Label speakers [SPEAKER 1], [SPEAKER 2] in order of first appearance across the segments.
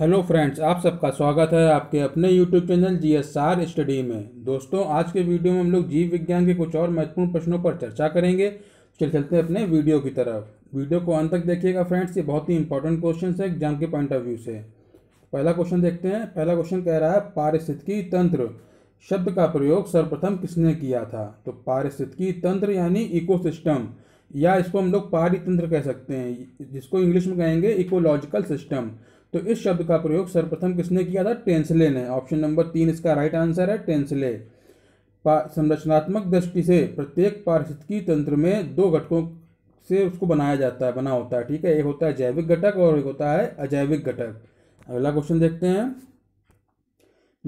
[SPEAKER 1] hello friends आप सबका स्वागत है आपके अपने YouTube channel G S R study में दोस्तों आज के वीडियो में हम लोग जीव विज्ञान के कुछ और महत्वपूर्ण प्रश्नों पर चर्चा करेंगे चल चलते हैं अपने वीडियो की तरफ वीडियो को अंत तक देखिएगा फ्रेंड्स ये बहुत ही इंपॉर्टेंट क्वेश्चन है एग्जाम के पॉइंट ऑफ व्यू से पहला क्वेश्चन देखते हैं पहला क्वेश्चन कह रहा है पारिस्थितिकी तंत्र शब्द का प्रयोग सर्वप्रथम किसने किया था तो पारिस्थितिकी तंत्र यानी इकोसिस्टम या इसको हम लोग पारितंत्र कह सकते हैं जिसको इंग्लिश में कहेंगे इकोलॉजिकल सिस्टम तो इस शब्द का प्रयोग सर्वप्रथम किसने किया था टेंसले ने ऑप्शन नंबर तीन इसका राइट आंसर है टेंसले संरचनात्मक दृष्टि से प्रत्येक पारिस्थितिकी तंत्र में दो घटकों से उसको बनाया जाता है बना होता है ठीक है एक होता है जैविक घटक और एक होता है अजैविक घटक अगला क्वेश्चन देखते हैं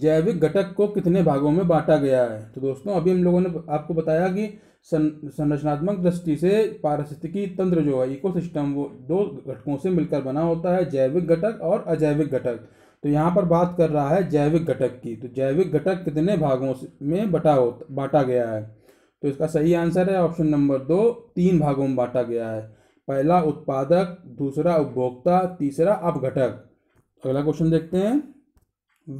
[SPEAKER 1] जैविक घटक को कितने भागों में बांटा गया है तो दोस्तों अभी हम लोगों ने आपको बताया कि संरचनात्मक दृष्टि से पारिस्थितिकी तंत्र जो है इकोसिस्टम वो दो घटकों से मिलकर बना होता है जैविक घटक और अजैविक घटक तो यहाँ पर बात कर रहा है जैविक घटक की तो जैविक घटक कितने भागों में बटा हो बांटा गया है तो इसका सही आंसर है ऑप्शन नंबर दो तीन भागों में बांटा गया है पहला उत्पादक दूसरा उपभोक्ता तीसरा अपघटक अगला क्वेश्चन देखते हैं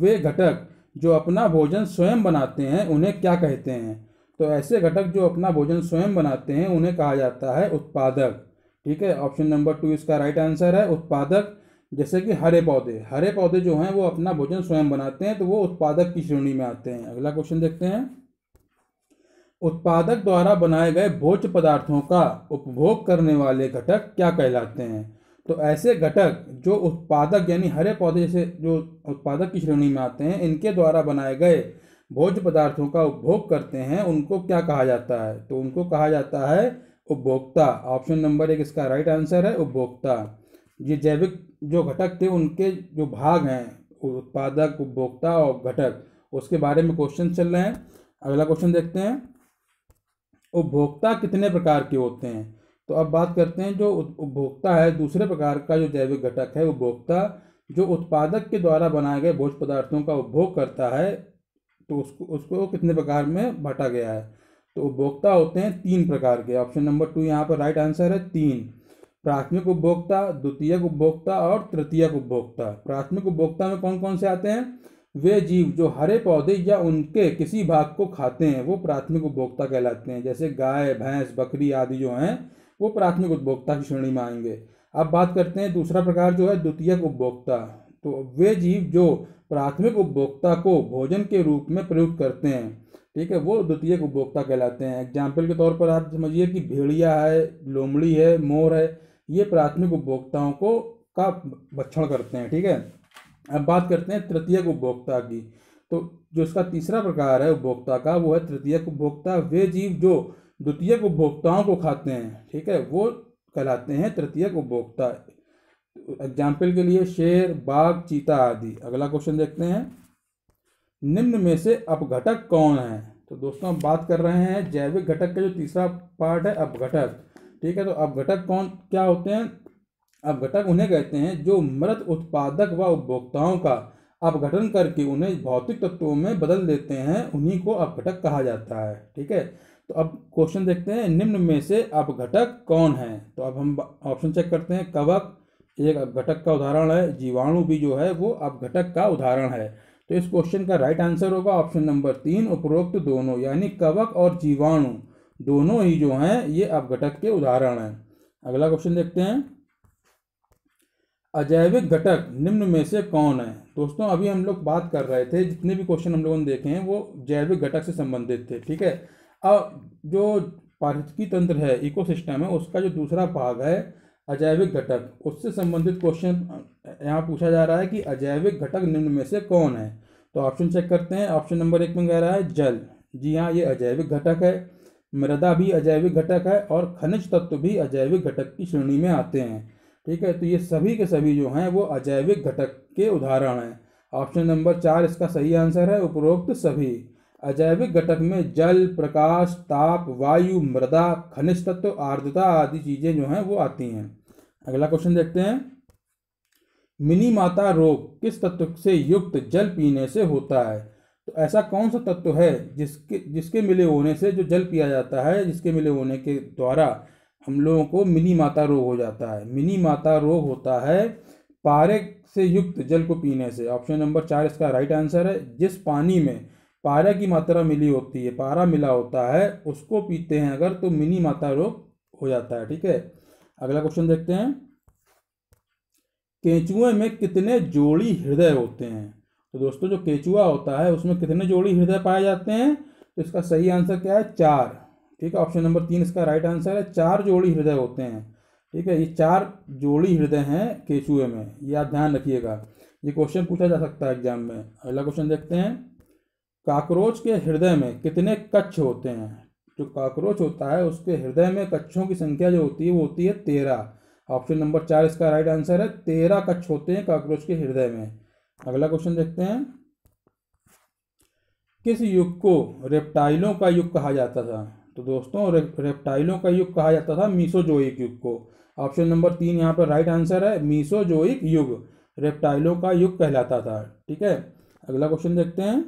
[SPEAKER 1] वे घटक जो अपना भोजन स्वयं बनाते हैं उन्हें क्या कहते हैं तो ऐसे घटक जो अपना भोजन स्वयं बनाते हैं उन्हें कहा जाता है उत्पादक ठीक है ऑप्शन नंबर टू इसका राइट आंसर है उत्पादक जैसे कि हरे पौधे हरे पौधे जो हैं वो अपना भोजन स्वयं बनाते हैं तो वो उत्पादक की श्रेणी में आते हैं अगला क्वेश्चन देखते हैं उत्पादक द्वारा बनाए गए भोज पदार्थों का उपभोग करने वाले घटक क्या कहलाते हैं तो ऐसे घटक जो उत्पादक यानी हरे पौधे से जो उत्पादक की श्रेणी में आते हैं इनके द्वारा बनाए गए भोज पदार्थों का उपभोग करते हैं उनको क्या कहा जाता है तो उनको कहा जाता है उपभोक्ता ऑप्शन नंबर एक इसका राइट आंसर है उपभोक्ता ये जैविक जो घटक थे उनके जो भाग हैं उत्पादक उपभोक्ता और घटक उसके बारे में क्वेश्चन चल रहे हैं अगला क्वेश्चन देखते हैं उपभोक्ता कितने प्रकार के होते हैं तो अब बात करते हैं जो उपभोक्ता है दूसरे प्रकार का जो जैविक घटक है उपभोक्ता जो उत्पादक के द्वारा बनाए गए भोज पदार्थों का उपभोग करता है तो उसको उसको कितने प्रकार में बांटा गया है तो उपभोक्ता होते हैं तीन प्रकार के ऑप्शन नंबर टू यहाँ पर राइट आंसर है तीन प्राथमिक उपभोक्ता द्वितीय उपभोक्ता और तृतीय उपभोक्ता प्राथमिक उपभोक्ता में कौन कौन से आते हैं वे जीव जो हरे पौधे या उनके किसी भाग को खाते हैं वो प्राथमिक उपभोक्ता कहलाते हैं जैसे गाय भैंस बकरी आदि जो हैं वो प्राथमिक उपभोक्ता की श्रेणी में आएंगे अब बात करते हैं दूसरा प्रकार जो है द्वितीयक उपभोक्ता तो वे जीव जो प्राथमिक उपभोक्ता को भोजन के रूप में प्रयुक्त करते हैं ठीक है वो द्वितीय उपभोक्ता कहलाते हैं एग्जाम्पल के तौर पर आप समझिए कि भेड़िया है लोमड़ी है मोर है ये प्राथमिक उपभोक्ताओं को का भक्षण करते हैं ठीक है अब बात करते हैं तृतीय उपभोक्ता की तो जो इसका तीसरा प्रकार है उपभोक्ता का वो है तृतीय उपभोक्ता वे जीव जो द्वितीय उपभोक्ताओं को खाते हैं ठीक है वो कहलाते हैं तृतीय उपभोक्ता एग्जाम्पल के लिए शेर बाघ चीता आदि अगला क्वेश्चन देखते हैं निम्न में से अपघटक कौन है तो दोस्तों हम बात कर रहे हैं जैविक घटक का जो तीसरा पार्ट है अपघटक ठीक है तो अपघटक कौन क्या होते हैं अपघटक उन्हें कहते हैं जो मृत उत्पादक व उपभोक्ताओं का अपघटन करके उन्हें भौतिक तत्वों में बदल देते हैं उन्हीं को अपघटक कहा जाता है ठीक है तो अब क्वेश्चन देखते हैं निम्न में से अपघटक कौन है तो अब हम ऑप्शन चेक करते हैं कवक एक अपघटक का उदाहरण है जीवाणु भी जो है वो अपघटक का उदाहरण है तो इस क्वेश्चन का राइट आंसर होगा ऑप्शन नंबर तीन उपरोक्त दोनों यानी कवक और जीवाणु दोनों ही जो हैं ये अपघटक के उदाहरण हैं अगला क्वेश्चन देखते हैं अजैविक घटक निम्न में से कौन है दोस्तों अभी हम लोग बात कर रहे थे जितने भी क्वेश्चन हम लोगों ने देखे हैं वो जैविक घटक से संबंधित थे ठीक है अब जो पारिस्थितिकी तंत्र है इकोसिस्टम है उसका जो दूसरा भाग है अजैविक घटक उससे संबंधित क्वेश्चन यहाँ पूछा जा रहा है कि अजैविक घटक निम्न में से कौन है तो ऑप्शन चेक करते हैं ऑप्शन नंबर एक में कह रहा है जल जी हाँ ये अजैविक घटक है मृदा भी अजैविक घटक है और खनिज तत्व भी अजैविक घटक की श्रेणी में आते हैं ठीक है तो ये सभी के सभी जो हैं वो अजैविक घटक के उदाहरण हैं ऑप्शन नंबर चार इसका सही आंसर है उपरोक्त सभी अजैविक घटक में जल प्रकाश ताप वायु मृदा खनिज तत्व आर्द्रता आदि चीज़ें जो हैं वो आती हैं अगला क्वेश्चन देखते हैं मिनी माता रोग किस तत्व से युक्त जल पीने से होता है तो ऐसा कौन सा तत्व है जिसके जिसके मिले होने से जो जल पिया जाता है जिसके मिले होने के द्वारा हम लोगों को मिनी माता रोग हो जाता है मिनी माता रोग होता है पारे से युक्त जल को पीने से ऑप्शन नंबर चार इसका राइट आंसर है जिस पानी में पारा की मात्रा मिली होती है पारा मिला होता है उसको पीते हैं अगर तो मिनी माता रोग हो जाता है ठीक है अगला क्वेश्चन देखते हैं केंचुए में कितने जोड़ी हृदय होते हैं तो दोस्तों जो केचुआ होता है उसमें कितने जोड़ी हृदय पाए जाते हैं तो इसका सही आंसर क्या है चार ठीक है ऑप्शन नंबर तीन इसका राइट आंसर है चार जोड़ी हृदय होते हैं ठीक है ये चार जोड़ी हृदय हैं केचुए में ये आप ध्यान रखिएगा ये क्वेश्चन पूछा जा सकता है एग्जाम में अगला क्वेश्चन देखते हैं काकरोच के हृदय में कितने कच्छ होते हैं जो कॉकरोच होता है उसके हृदय में कच्छों की संख्या जो होती है वो होती है तेरह ऑप्शन नंबर चार इसका राइट आंसर है तेरह कच्छ होते हैं कॉकरोच के हृदय में अगला क्वेश्चन देखते हैं किस युग को रेप्टाइलों का युग कहा जाता था तो दोस्तों रेप्टाइलों का युग कहा जाता था मीसोजोइक युग को ऑप्शन नंबर तीन यहाँ पर राइट आंसर है मीसोजोइक युग रेप्टाइलों का युग कहलाता था ठीक है अगला क्वेश्चन देखते हैं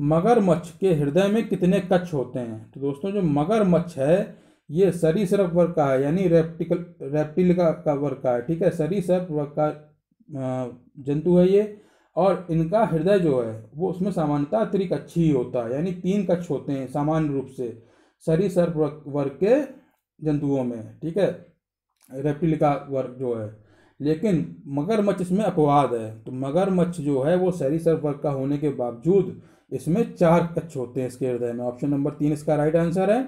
[SPEAKER 1] मगरमच्छ के हृदय में कितने कच्छ होते हैं तो दोस्तों जो मगरमच्छ है ये सरीसृप वर्ग का है यानी रेप्टिकल रेप्टिल का, का वर्ग का है ठीक है सरीसृप वर्ग का जंतु है ये और इनका हृदय जो है वो उसमें सामान्यतः अच्छी ही होता है यानी तीन कक्ष होते हैं सामान्य रूप से सरीसर्प वर्ग के जंतुओं में ठीक है रेप्टिल का वर्ग जो है लेकिन मगरमच्छ इसमें अपवाद है तो मगरमच्छ जो है वो सरीसर्प वर्ग का होने के बावजूद इसमें चार कच्छ होते हैं इसके हृदय में ऑप्शन नंबर तीन इसका राइट आंसर है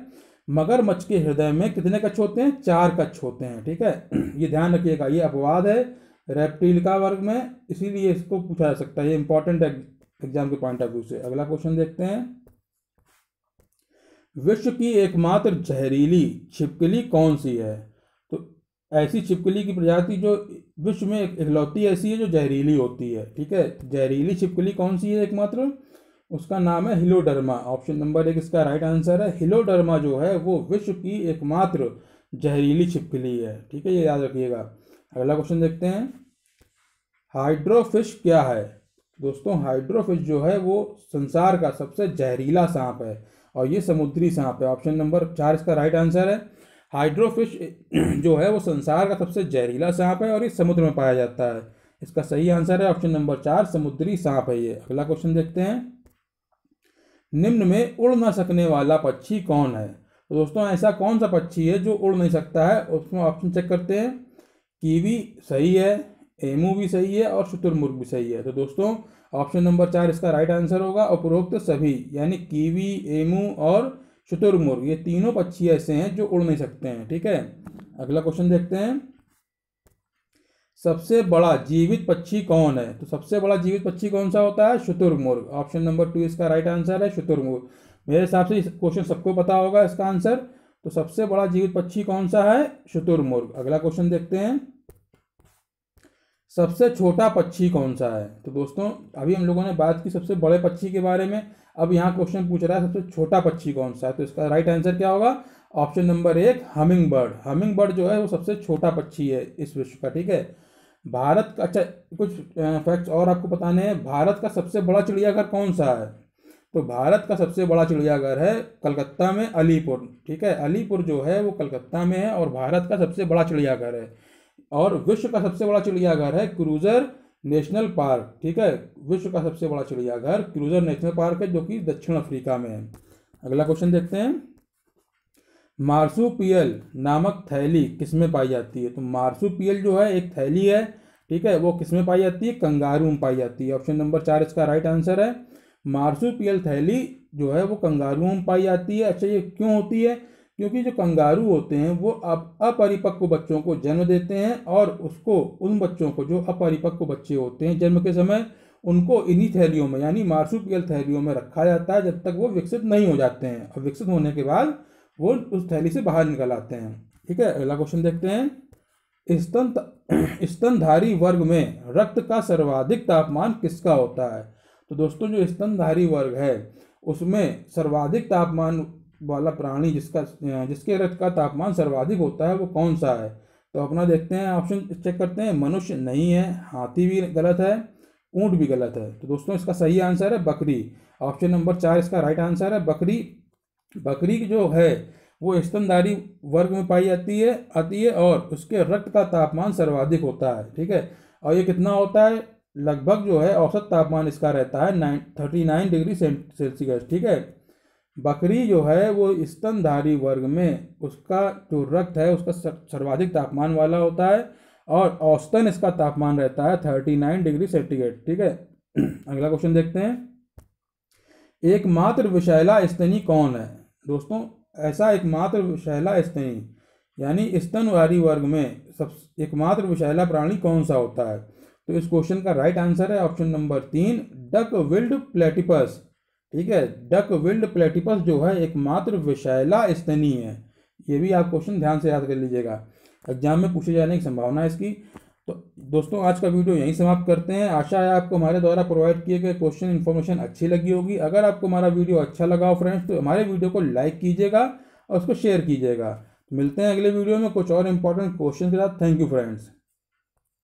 [SPEAKER 1] मगरमच्छ के हृदय में कितने कच्छ होते हैं चार कच्छ होते हैं ठीक है ये ध्यान रखिएगा ये अपवाद है रेप्टील का वर्ग में इसीलिए इसको पूछा जा सकता है ये इंपॉर्टेंट है एग्जाम के पॉइंट ऑफ व्यू से अगला क्वेश्चन देखते हैं विश्व की एकमात्र जहरीली छिपकली कौन सी है तो ऐसी छिपकली की प्रजाति जो विश्व में इकलौती ऐसी है जो जहरीली होती है ठीक है जहरीली छिपकली कौन सी है एकमात्र उसका नाम है हिलोडर्मा ऑप्शन नंबर एक इसका राइट आंसर है हिलोडर्मा जो है वो विश्व की एकमात्र जहरीली छिपकली है ठीक है ये याद रखिएगा अगला क्वेश्चन देखते हैं हाइड्रोफिश क्या है दोस्तों हाइड्रोफिश जो है वो संसार का सबसे जहरीला सांप है और ये समुद्री सांप है ऑप्शन नंबर चार इसका राइट आंसर है हाइड्रोफिश जो है वो संसार का सबसे जहरीला सांप है और ये समुद्र में पाया जाता है इसका सही आंसर है ऑप्शन नंबर चार समुद्री सांप है ये अगला क्वेश्चन देखते हैं निम्न में उड़ न सकने वाला पक्षी कौन है तो दोस्तों ऐसा कौन सा पक्षी है जो उड़ नहीं सकता है उसमें ऑप्शन चेक करते हैं कीवी सही है एमू भी सही है और शुतुरमुर्ग भी सही है तो दोस्तों ऑप्शन नंबर चार इसका राइट आंसर होगा उपरोक्त तो सभी यानी कीवी एमू और शुतुरमुर्ग ये तीनों पक्षी ऐसे हैं जो उड़ नहीं सकते हैं ठीक है अगला क्वेश्चन देखते हैं सबसे बड़ा जीवित पक्षी कौन है तो सबसे बड़ा जीवित पक्षी कौन सा होता है शुतुरमुर्ग ऑप्शन नंबर टू इसका राइट आंसर है शुतुरमुर्ग मेरे हिसाब से इस क्वेश्चन सबको पता होगा इसका आंसर तो सबसे बड़ा जीवित पक्षी कौन सा है शुतुरमुर्ग अगला क्वेश्चन देखते हैं सबसे छोटा पक्षी कौन सा है तो दोस्तों अभी हम लोगों ने बात की सबसे बड़े पक्षी के बारे में अब यहाँ क्वेश्चन पूछ रहा है सबसे छोटा पक्षी कौन सा है तो इसका राइट आंसर क्या होगा ऑप्शन नंबर एक हमिंग बर्ड हमिंग बर्ड जो है वो सबसे छोटा पक्षी है इस विश्व का ठीक है भारत का अच्छा कुछ फैक्ट्स और आपको बताने हैं भारत का सबसे बड़ा चिड़ियाघर कौन सा है तो भारत का सबसे बड़ा चिड़ियाघर है कलकत्ता में अलीपुर ठीक है अलीपुर जो है वो कलकत्ता में है और भारत का सबसे बड़ा चिड़ियाघर है और विश्व का सबसे बड़ा चिड़ियाघर है क्रूजर नेशनल पार्क ठीक है विश्व का सबसे बड़ा चिड़ियाघर क्रूजर नेशनल पार्क है जो कि दक्षिण अफ्रीका में है अगला क्वेश्चन देखते हैं मार्सुपियल नामक थैली किसमें पाई जाती है तो मार्सुपियल जो है एक थैली है ठीक है वो किसमें पाई जाती है कंगारू में पाई जाती है ऑप्शन नंबर चार इसका राइट आंसर है मार्सुपियल थैली जो है वो कंगारू में पाई जाती है अच्छा ये क्यों होती है क्योंकि जो कंगारू होते हैं वो अब अपरिपक्व बच्चों को जन्म देते हैं और उसको उन बच्चों को जो अपरिपक्व बच्चे होते हैं जन्म के समय उनको इन्हीं थैलियों में यानी मार्सुपियल थैलियों में रखा जाता है जब तक वो विकसित नहीं हो जाते हैं और विकसित होने के बाद वो उस थैली से बाहर निकल आते हैं ठीक है अगला क्वेश्चन देखते हैं स्तन स्तनधारी वर्ग में रक्त का सर्वाधिक तापमान किसका होता है तो दोस्तों जो स्तनधारी वर्ग है उसमें सर्वाधिक तापमान वाला प्राणी जिसका जिसके रक्त का तापमान सर्वाधिक होता है वो कौन सा है तो अपना देखते हैं ऑप्शन चेक करते हैं मनुष्य नहीं है हाथी भी गलत है ऊँट भी गलत है तो दोस्तों इसका सही आंसर है बकरी ऑप्शन नंबर चार इसका राइट आंसर है बकरी बकरी की जो है वो स्तनधारी वर्ग में पाई जाती है आती है और उसके रक्त का तापमान सर्वाधिक होता है ठीक है और ये कितना होता है लगभग जो है औसत तापमान इसका रहता है nine thirty nine degree Celsius ठीक है बकरी जो है वो स्तनधारी वर्ग में उसका जो रक्त है उसका सर्वाधिक तापमान वाला होता है और औसतन इसका तापमान रहता है थर्टी नाइन डिग्री सेंटीग्रेड ठीक है अगला क्वेश्चन देखते हैं एकमात्र विषैला स्तनी कौन है दोस्तों ऐसा एकमात्र विशैला स्तनी यानी स्तनवारी वर्ग में सब एकमात्र विशैला प्राणी कौन सा होता है तो इस क्वेश्चन का राइट आंसर है ऑप्शन नंबर तीन डक विल्ड प्लेटिपस ठीक है डक विल्ड प्लेटिपस जो है एकमात्र विशैला स्तनी है ये भी आप क्वेश्चन ध्यान से याद कर लीजिएगा एग्जाम में पूछे जाने की संभावना है इसकी तो दोस्तों आज का वीडियो यहीं समाप्त करते हैं आशा है आपको हमारे द्वारा प्रोवाइड किए गए क्वेश्चन इन्फॉर्मेशन अच्छी लगी होगी अगर आपको हमारा वीडियो अच्छा लगा हो फ्रेंड्स तो हमारे वीडियो को लाइक कीजिएगा और उसको शेयर कीजिएगा मिलते हैं अगले वीडियो में कुछ और इंपॉर्टेंट क्वेश्चन के साथ थैंक यू फ्रेंड्स